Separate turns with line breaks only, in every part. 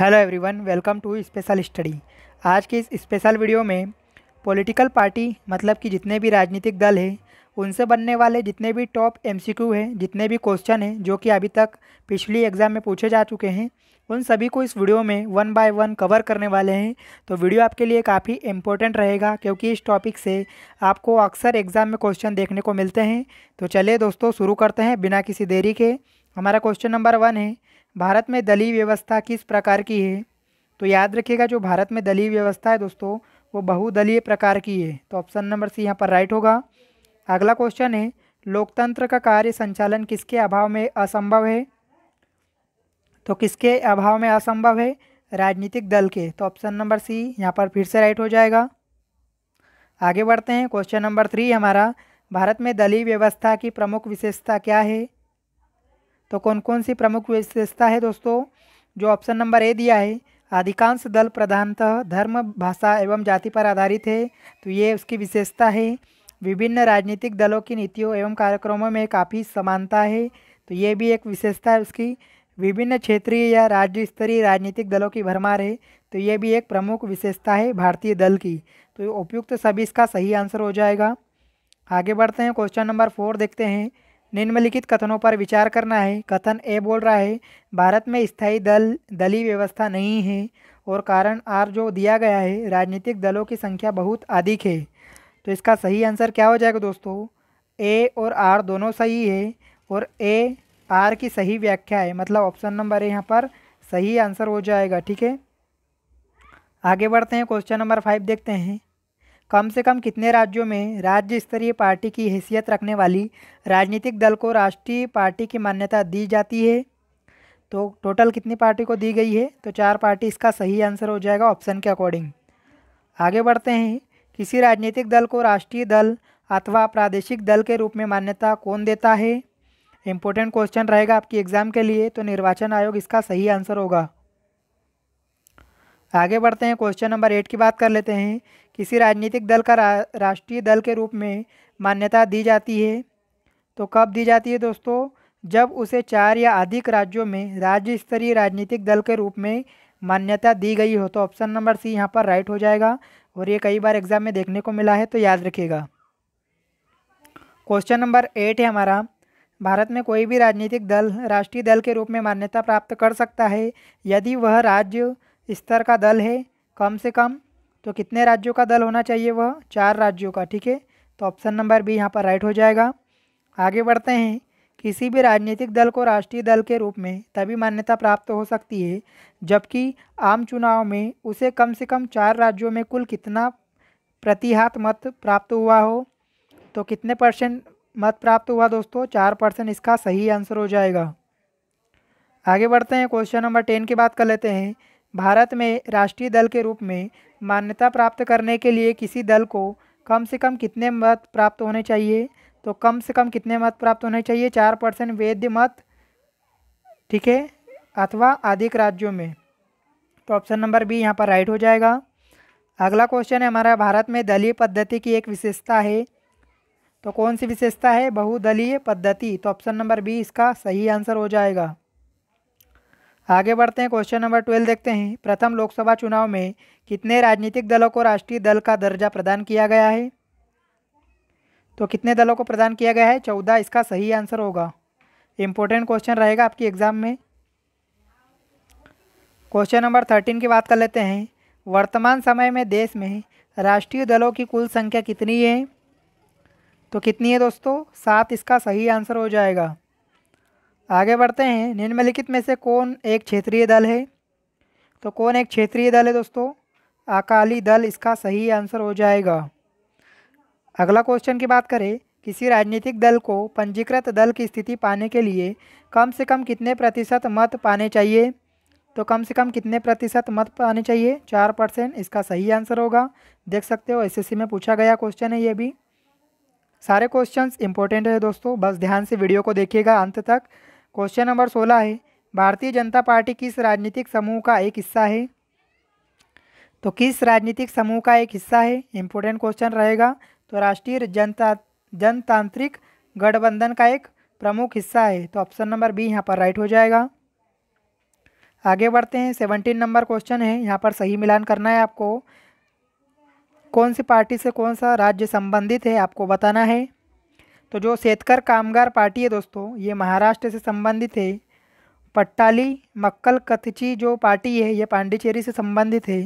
hello everyone welcome to special study आज के इस स्पेशल वीडियो में पॉलिटिकल पार्टी मतलब कि जितने भी राजनीतिक दल हैं उनसे बनने वाले जितने भी टॉप एमसीक्यू हैं जितने भी क्वेश्चन हैं जो कि अभी तक पिछली एग्ज़ाम में पूछे जा चुके हैं उन सभी को इस वीडियो में वन बाय वन कवर करने वाले हैं तो वीडियो आपके लिए काफ़ी इम्पोर्टेंट रहेगा क्योंकि इस टॉपिक से आपको अक्सर एग्ज़ाम में क्वेश्चन देखने को मिलते हैं तो चलिए दोस्तों शुरू करते हैं बिना किसी देरी के हमारा क्वेश्चन नंबर वन है भारत में दलीय व्यवस्था किस प्रकार की है तो याद रखिएगा जो भारत में दलीय व्यवस्था है दोस्तों वो बहुदलीय प्रकार की है तो ऑप्शन नंबर सी यहाँ पर राइट होगा अगला क्वेश्चन है लोकतंत्र का कार्य संचालन किसके अभाव में असंभव है तो किसके अभाव में असंभव है राजनीतिक दल के तो ऑप्शन नंबर सी यहाँ पर फिर से राइट हो जाएगा आगे बढ़ते हैं क्वेश्चन नंबर थ्री हमारा भारत में दलीय व्यवस्था की प्रमुख विशेषता क्या है तो कौन कौन सी प्रमुख विशेषता है दोस्तों जो ऑप्शन नंबर ए दिया है अधिकांश दल प्रधानतः धर्म भाषा एवं जाति पर आधारित है तो ये उसकी विशेषता है विभिन्न राजनीतिक दलों की नीतियों एवं कार्यक्रमों में काफ़ी समानता है तो ये भी एक विशेषता है उसकी विभिन्न क्षेत्रीय या राज्य स्तरीय राजनीतिक दलों की भरमार है तो ये भी एक प्रमुख विशेषता है भारतीय दल की तो उपयुक्त सभी इसका सही आंसर हो जाएगा आगे बढ़ते हैं क्वेश्चन नंबर फोर देखते हैं निम्नलिखित कथनों पर विचार करना है कथन ए बोल रहा है भारत में स्थायी दल दली व्यवस्था नहीं है और कारण आर जो दिया गया है राजनीतिक दलों की संख्या बहुत अधिक है तो इसका सही आंसर क्या हो जाएगा दोस्तों ए और आर दोनों सही है और ए आर की सही व्याख्या है मतलब ऑप्शन नंबर यहाँ पर सही आंसर हो जाएगा ठीक है आगे बढ़ते हैं क्वेश्चन नंबर फाइव देखते हैं कम से कम कितने राज्यों में राज्य स्तरीय पार्टी की हैसियत रखने वाली राजनीतिक दल को राष्ट्रीय पार्टी की मान्यता दी जाती है तो टोटल कितनी पार्टी को दी गई है तो चार पार्टी इसका सही आंसर हो जाएगा ऑप्शन के अकॉर्डिंग आगे बढ़ते हैं किसी राजनीतिक दल को राष्ट्रीय दल अथवा प्रादेशिक दल के रूप में मान्यता कौन देता है इम्पोर्टेंट क्वेश्चन रहेगा आपकी एग्ज़ाम के लिए तो निर्वाचन आयोग इसका सही आंसर होगा आगे बढ़ते हैं क्वेश्चन नंबर एट की बात कर लेते हैं किसी राजनीतिक दल का रा, राष्ट्रीय दल के रूप में मान्यता दी जाती है तो कब दी जाती है दोस्तों जब उसे चार या अधिक राज्यों में राज्य स्तरीय राजनीतिक दल के रूप में मान्यता दी गई हो तो ऑप्शन नंबर सी यहाँ पर राइट हो जाएगा और ये कई बार एग्जाम में देखने को मिला है तो याद रखिएगा क्वेश्चन नंबर एट है हमारा भारत में कोई भी राजनीतिक दल राष्ट्रीय दल के रूप में मान्यता प्राप्त कर सकता है यदि वह राज्य स्तर का दल है कम से कम तो कितने राज्यों का दल होना चाहिए वह चार राज्यों का ठीक है तो ऑप्शन नंबर बी यहाँ पर राइट हो जाएगा आगे बढ़ते हैं किसी भी राजनीतिक दल को राष्ट्रीय दल के रूप में तभी मान्यता प्राप्त हो सकती है जबकि आम चुनाव में उसे कम से कम चार राज्यों में कुल कितना प्रतिहात मत प्राप्त हुआ हो तो कितने परसेंट मत प्राप्त हुआ दोस्तों चार परसेंट इसका सही आंसर हो जाएगा आगे बढ़ते हैं क्वेश्चन नंबर टेन की बात कर लेते हैं भारत में राष्ट्रीय दल के रूप में मान्यता प्राप्त करने के लिए किसी दल को कम से कम कितने मत प्राप्त होने चाहिए तो कम से कम कितने मत प्राप्त होने चाहिए चार परसेंट वैध मत ठीक है अथवा अधिक राज्यों में तो ऑप्शन नंबर बी यहाँ पर राइट हो जाएगा अगला क्वेश्चन है हमारा भारत में दलीय पद्धति की एक विशेषता है तो कौन सी विशेषता है बहुदलीय पद्धति तो ऑप्शन नंबर बी इसका सही आंसर हो जाएगा आगे बढ़ते हैं क्वेश्चन नंबर ट्वेल्व देखते हैं प्रथम लोकसभा चुनाव में कितने राजनीतिक दलों को राष्ट्रीय दल का दर्जा प्रदान किया गया है तो कितने दलों को प्रदान किया गया है चौदह इसका सही आंसर होगा इम्पोर्टेंट क्वेश्चन रहेगा आपकी एग्जाम में क्वेश्चन नंबर थर्टीन की बात कर लेते हैं वर्तमान समय में देश में राष्ट्रीय दलों की कुल संख्या कितनी है तो कितनी है दोस्तों सात इसका सही आंसर हो जाएगा आगे बढ़ते हैं निम्नलिखित में से कौन एक क्षेत्रीय दल है तो कौन एक क्षेत्रीय दल है दोस्तों अकाली दल इसका सही आंसर हो जाएगा अगला क्वेश्चन की बात करें किसी राजनीतिक दल को पंजीकृत दल की स्थिति पाने के लिए कम से कम कितने प्रतिशत मत पाने चाहिए तो कम से कम कितने प्रतिशत मत पाने चाहिए चार परसेंट इसका सही आंसर होगा देख सकते हो एसएससी में पूछा गया क्वेश्चन है ये भी सारे क्वेश्चंस इंपॉर्टेंट है दोस्तों बस ध्यान से वीडियो को देखिएगा अंत तक क्वेश्चन नंबर सोलह है भारतीय जनता पार्टी किस राजनीतिक समूह का एक हिस्सा है तो किस राजनीतिक समूह का एक हिस्सा है इम्पोर्टेंट क्वेश्चन रहेगा तो राष्ट्रीय जनता जनतांत्रिक गठबंधन का एक प्रमुख हिस्सा है तो ऑप्शन नंबर बी यहाँ पर राइट हो जाएगा आगे बढ़ते हैं सेवनटीन नंबर क्वेश्चन है यहाँ पर सही मिलान करना है आपको कौन सी पार्टी से कौन सा राज्य संबंधित है आपको बताना है तो जो सेतकर कामगार पार्टी है दोस्तों ये महाराष्ट्र से संबंधित है पट्टाली मक्कल कथची जो पार्टी है ये पांडिचेरी से संबंधित है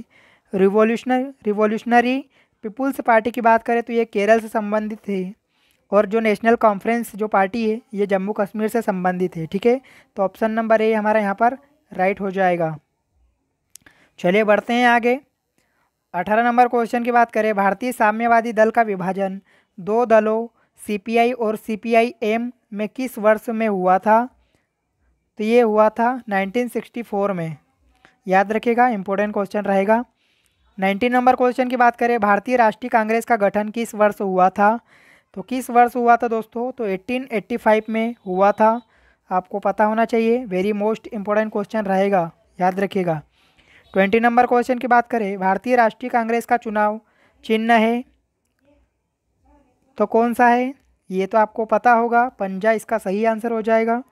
रिवोल्यूशनर रिवोल्यूशनरी पीपुल्स पार्टी की बात करें तो ये केरल से संबंधित है और जो नेशनल कॉन्फ्रेंस जो पार्टी है ये जम्मू कश्मीर से संबंधित है ठीक है तो ऑप्शन नंबर ए हमारा यहाँ पर राइट हो जाएगा चलिए बढ़ते हैं आगे अठारह नंबर क्वेश्चन की बात करें भारतीय साम्यवादी दल का विभाजन दो दलों सी और एम में किस वर्ष में हुआ था तो ये हुआ था 1964 में याद रखेगा इम्पोर्टेंट क्वेश्चन रहेगा 19 नंबर क्वेश्चन की बात करें भारतीय राष्ट्रीय कांग्रेस का गठन किस वर्ष हुआ था तो किस वर्ष हुआ था दोस्तों तो 1885 में हुआ था आपको पता होना चाहिए वेरी मोस्ट इम्पोर्टेंट क्वेश्चन रहेगा याद रखिएगा ट्वेंटी नंबर क्वेश्चन की बात करें भारतीय राष्ट्रीय कांग्रेस का चुनाव चिन्ह है तो कौन सा है ये तो आपको पता होगा पंजा इसका सही आंसर हो जाएगा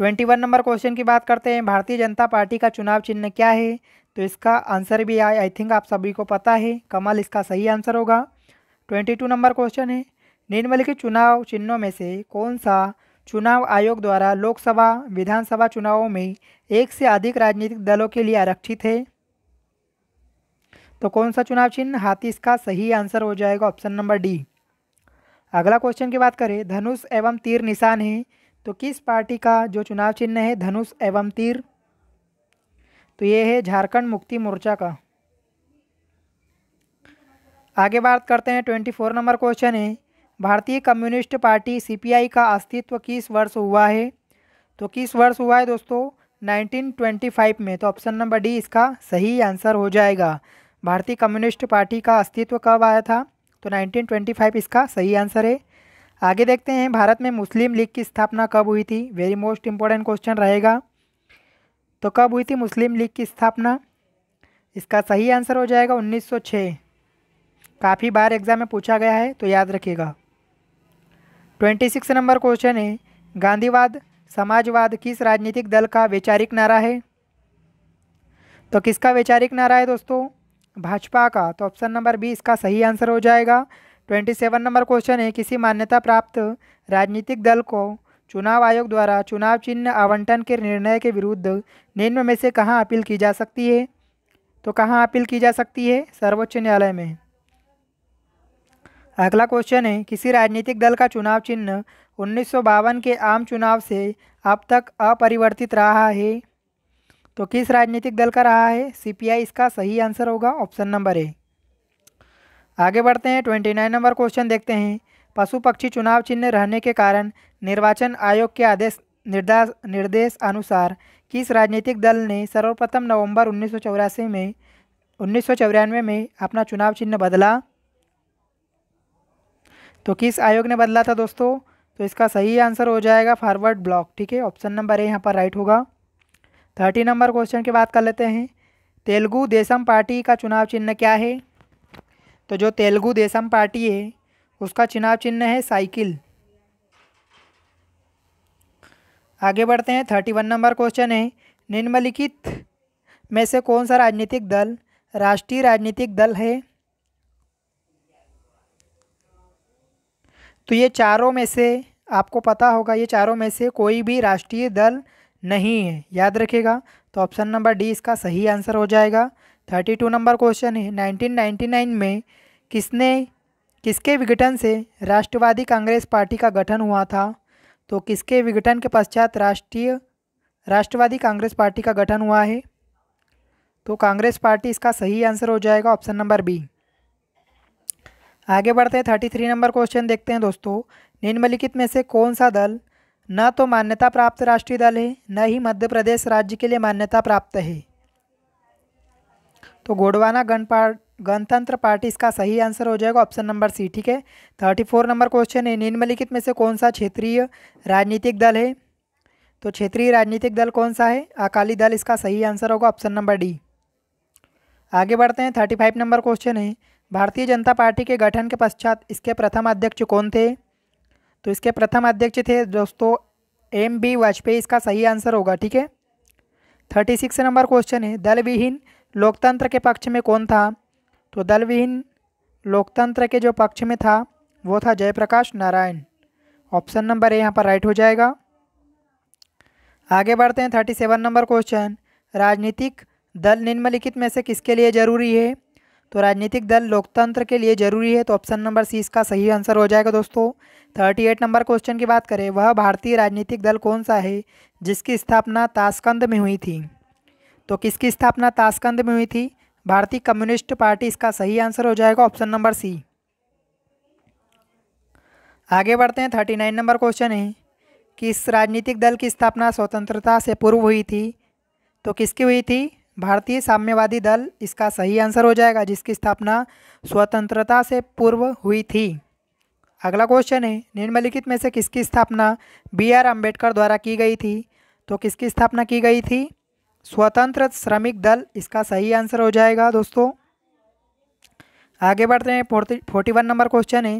ट्वेंटी वन नंबर क्वेश्चन की बात करते हैं भारतीय जनता पार्टी का चुनाव चिन्ह क्या है तो इसका आंसर भी आई आई थिंक आप सभी को पता है कमल इसका सही आंसर होगा ट्वेंटी टू नंबर क्वेश्चन है निम्नलिखित चुनाव चिन्हों में से कौन सा चुनाव आयोग द्वारा लोकसभा विधानसभा चुनावों में एक से अधिक राजनीतिक दलों के लिए आरक्षित है तो कौन सा चुनाव चिन्ह हाथी इसका सही आंसर हो जाएगा ऑप्शन नंबर डी अगला क्वेश्चन की बात करें धनुष एवं तीर निशान है तो किस पार्टी का जो चुनाव चिन्ह है धनुष एवं तीर तो ये है झारखंड मुक्ति मोर्चा का आगे बात करते हैं ट्वेंटी फोर नंबर क्वेश्चन है भारतीय कम्युनिस्ट पार्टी सीपीआई का अस्तित्व किस वर्ष हुआ है तो किस वर्ष हुआ है दोस्तों 1925 में तो ऑप्शन नंबर डी इसका सही आंसर हो जाएगा भारतीय कम्युनिस्ट पार्टी का अस्तित्व कब आया था तो 1925 इसका सही आंसर है आगे देखते हैं भारत में मुस्लिम लीग की स्थापना कब हुई थी वेरी मोस्ट इम्पोर्टेंट क्वेश्चन रहेगा तो कब हुई थी मुस्लिम लीग की स्थापना इसका सही आंसर हो जाएगा 1906 काफ़ी बार एग्जाम में पूछा गया है तो याद रखिएगा ट्वेंटी सिक्स नंबर क्वेश्चन है गांधीवाद समाजवाद किस राजनीतिक दल का वैचारिक नारा है तो किसका वैचारिक नारा है दोस्तों भाजपा का तो ऑप्शन नंबर बी इसका सही आंसर हो जाएगा ट्वेंटी सेवन नंबर क्वेश्चन है किसी मान्यता प्राप्त राजनीतिक दल को चुनाव आयोग द्वारा चुनाव चिन्ह आवंटन के निर्णय के विरुद्ध निम्न में से कहाँ अपील की जा सकती है तो कहाँ अपील की जा सकती है सर्वोच्च न्यायालय में अगला क्वेश्चन है किसी राजनीतिक दल का चुनाव चिन्ह उन्नीस के आम चुनाव से अब तक अपरिवर्तित रहा है तो किस राजनीतिक दल का रहा है सीपीआई इसका सही आंसर होगा ऑप्शन नंबर ए आगे बढ़ते हैं ट्वेंटी नाइन नंबर क्वेश्चन देखते हैं पशु पक्षी चुनाव चिन्ह रहने के कारण निर्वाचन आयोग के आदेश निर्देश निर्देश अनुसार किस राजनीतिक दल ने सर्वप्रथम नवंबर उन्नीस में उन्नीस में अपना चुनाव चिन्ह बदला तो किस आयोग ने बदला था दोस्तों तो इसका सही आंसर हो जाएगा फॉरवर्ड ब्लॉक ठीक है ऑप्शन नंबर ए यहाँ पर राइट होगा थर्टी नंबर क्वेश्चन की बात कर लेते हैं तेलुगु देशम पार्टी का चुनाव चिन्ह क्या है तो जो तेलुगु देशम पार्टी है उसका चुनाव चिन्ह है साइकिल आगे बढ़ते हैं थर्टी वन नंबर क्वेश्चन है निम्नलिखित में से कौन सा राजनीतिक दल राष्ट्रीय राजनीतिक दल है तो ये चारों में से आपको पता होगा ये चारों में से कोई भी राष्ट्रीय दल नहीं है याद रखेगा तो ऑप्शन नंबर डी इसका सही आंसर हो जाएगा थर्टी टू नंबर क्वेश्चन है नाइनटीन नाइन्टी नाइन में किसने किसके विघटन से राष्ट्रवादी कांग्रेस पार्टी का गठन हुआ था तो किसके विघटन के पश्चात राष्ट्रीय राष्ट्रवादी कांग्रेस पार्टी का गठन हुआ है तो कांग्रेस पार्टी इसका सही आंसर हो जाएगा ऑप्शन नंबर बी आगे बढ़ते हैं थर्टी थ्री नंबर क्वेश्चन देखते हैं दोस्तों निम्नलिखित में से कौन सा दल न तो मान्यता प्राप्त राष्ट्रीय दल है न ही मध्य प्रदेश राज्य के लिए मान्यता प्राप्त है तो गोडवाना गण गणतंत्र पार्टी इसका सही आंसर हो जाएगा ऑप्शन नंबर सी ठीक है थर्टी फोर नंबर क्वेश्चन है निम्नलिखित में से कौन सा क्षेत्रीय राजनीतिक दल है तो क्षेत्रीय राजनीतिक दल कौन सा है अकाली दल इसका सही आंसर होगा ऑप्शन नंबर डी आगे बढ़ते हैं थर्टी फाइव नंबर क्वेश्चन है भारतीय जनता पार्टी के गठन के पश्चात इसके प्रथम अध्यक्ष कौन थे तो इसके प्रथम अध्यक्ष थे दोस्तों एम बी वाजपेयी इसका सही आंसर होगा ठीक है थर्टी सिक्स नंबर क्वेश्चन है दल विहीन लोकतंत्र के पक्ष में कौन था तो दल विहीन लोकतंत्र के जो पक्ष में था वो था Jayaprakash Narayan option number A यहाँ पर राइट हो जाएगा आगे बढ़ते हैं थर्टी सेवन नंबर क्वेश्चन राजनीतिक दल निम्नलिखित में से किसके लिए जरूरी है तो राजनीतिक दल लोकतंत्र के लिए जरूरी है तो ऑप्शन नंबर सी इसका सही आंसर हो जाएगा दोस्तों थर्टी एट नंबर क्वेश्चन की बात करें वह भारतीय राजनीतिक दल कौन सा है जिसकी स्थापना ताशकंद में हुई थी तो किसकी स्थापना ताशकंद में हुई थी भारतीय कम्युनिस्ट पार्टी इसका सही आंसर हो जाएगा ऑप्शन नंबर सी आगे बढ़ते हैं थर्टी नाइन नंबर क्वेश्चन है कि इस राजनीतिक दल की स्थापना स्वतंत्रता से पूर्व हुई थी तो किसकी हुई थी भारतीय साम्यवादी दल इसका सही आंसर हो जाएगा जिसकी स्थापना स्वतंत्रता से पूर्व हुई थी अगला क्वेश्चन है निम्नलिखित में से किसकी स्थापना बी आर अम्बेडकर द्वारा की गई थी तो किसकी स्थापना की गई थी स्वतंत्र श्रमिक दल इसका सही आंसर हो जाएगा दोस्तों आगे बढ़ते हैं forty forty one number question है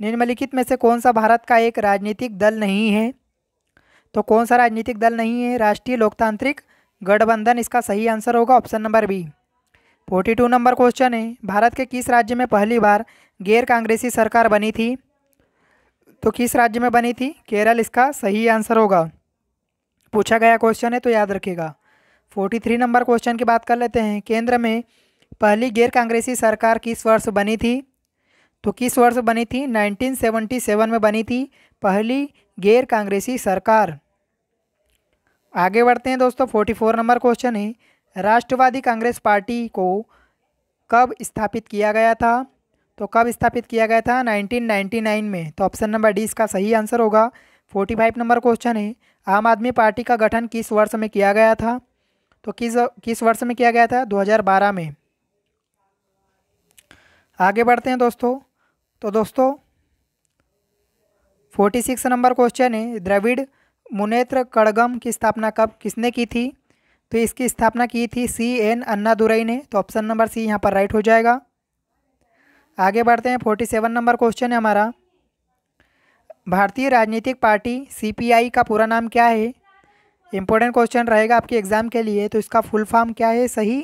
निम्नलिखित में से कौन सा भारत का एक राजनीतिक दल नहीं है तो कौन सा राजनीतिक दल नहीं है राष्ट्रीय लोकतांत्रिक गठबंधन इसका सही आंसर होगा option number B forty two number question है भारत के किस राज्य में पहली बार गैर कांग्रेसी सरकार बनी थी तो किस राज्य में बनी थी केरल इसका सही आंसर होगा पूछा गया क्वेश्चन है तो याद रखिएगा फोर्टी थ्री नंबर क्वेश्चन की बात कर लेते हैं केंद्र में पहली गैर कांग्रेसी सरकार किस वर्ष बनी थी तो किस वर्ष बनी थी 1977 में बनी थी पहली गैर कांग्रेसी सरकार आगे बढ़ते हैं दोस्तों फोर्टी फोर नंबर क्वेश्चन है राष्ट्रवादी कांग्रेस पार्टी को कब स्थापित किया गया था तो कब स्थापित किया गया था नाइनटीन नाइन्टी नाइन में तो ऑप्शन नंबर डी इसका सही आंसर होगा फोर्टी फाइव नंबर क्वेश्चन है आम आदमी पार्टी का गठन किस वर्ष में किया गया था तो किस किस वर्ष में किया गया था दो हजार बारह में आगे बढ़ते हैं दोस्तों तो दोस्तों फोर्टी सिक्स नंबर क्वेश्चन है द्रविड़ मुनेत्र कड़गम की स्थापना कब किसने की थी तो इसकी स्थापना की थी सी एन अन्ना दुरई ने तो ऑप्शन नंबर सी यहाँ पर राइट हो जाएगा आगे बढ़ते हैं फोर्टी सेवन नंबर क्वेश्चन है हमारा भारतीय राजनीतिक पार्टी सीपीआई का पूरा नाम क्या है इंपॉर्टेंट क्वेश्चन रहेगा आपके एग्ज़ाम के लिए तो इसका फुल फॉर्म क्या है सही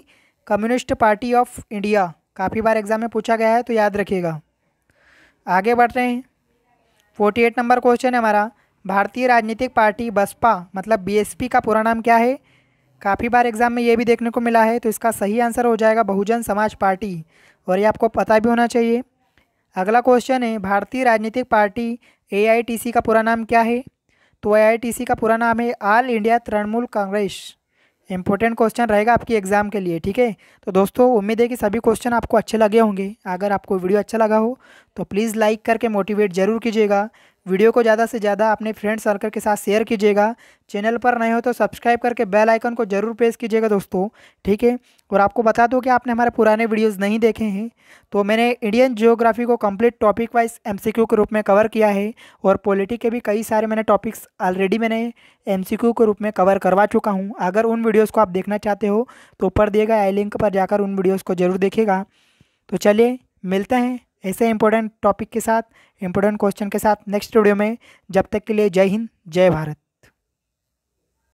कम्युनिस्ट पार्टी ऑफ इंडिया काफ़ी बार एग्ज़ाम में पूछा गया है तो याद रखिएगा आगे बढ़ रहे हैं फोर्टी एट नंबर क्वेश्चन है हमारा भारतीय राजनीतिक पार्टी बसपा मतलब बीएसपी का पूरा नाम क्या है काफ़ी बार एग्जाम में ये भी देखने को मिला है तो इसका सही आंसर हो जाएगा बहुजन समाज पार्टी और ये आपको पता भी होना चाहिए अगला क्वेश्चन है भारतीय राजनीतिक पार्टी ए का पूरा नाम क्या है तो ए का पूरा नाम है all India Trinamool Congress important question रहेगा आपकी एग्ज़ाम के लिए ठीक है तो दोस्तों उम्मीद है कि सभी क्वेश्चन आपको अच्छे लगे होंगे अगर आपको वीडियो अच्छा लगा हो तो प्लीज़ लाइक करके मोटिवेट ज़रूर कीजिएगा वीडियो को ज़्यादा से ज़्यादा अपने फ्रेंड सर्कल के साथ शेयर कीजिएगा चैनल पर नए हो तो सब्सक्राइब करके बेल आइकन को ज़रूर प्रेस कीजिएगा दोस्तों ठीक है और आपको बता दूँ कि आपने हमारे पुराने वीडियोस नहीं देखे हैं तो मैंने इंडियन जियोग्राफी को कंप्लीट टॉपिक वाइज एमसीक्यू के रूप में कवर किया है और पॉलिटी के भी कई सारे मैंने टॉपिक्स ऑलरेडी मैंने एम के रूप में कवर करवा चुका हूँ अगर उन वीडियोज़ को आप देखना चाहते हो तो ऊपर दिए गए आई लिंक पर जाकर उन वीडियोज़ को ज़रूर देखेगा तो चलिए मिलते हैं ऐसे इंपॉर्टेंट टॉपिक के साथ इंपॉर्टेंट क्वेश्चन के साथ नेक्स्ट वीडियो में जब तक के लिए जय हिंद जय भारत